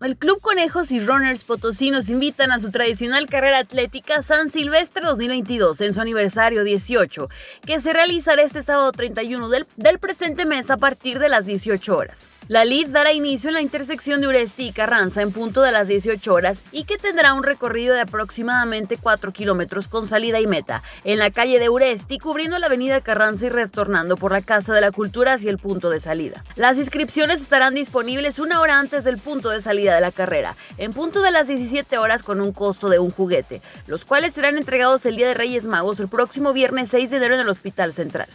El Club Conejos y Runners Potosinos invitan a su tradicional carrera atlética San Silvestre 2022 en su aniversario 18, que se realizará este sábado 31 del, del presente mes a partir de las 18 horas. La LID dará inicio en la intersección de Uresti y Carranza en punto de las 18 horas y que tendrá un recorrido de aproximadamente 4 kilómetros con salida y meta en la calle de Uresti, cubriendo la avenida Carranza y retornando por la Casa de la Cultura hacia el punto de salida. Las inscripciones estarán disponibles una hora antes del punto de salida de la carrera, en punto de las 17 horas con un costo de un juguete, los cuales serán entregados el día de Reyes Magos el próximo viernes 6 de enero en el Hospital Central.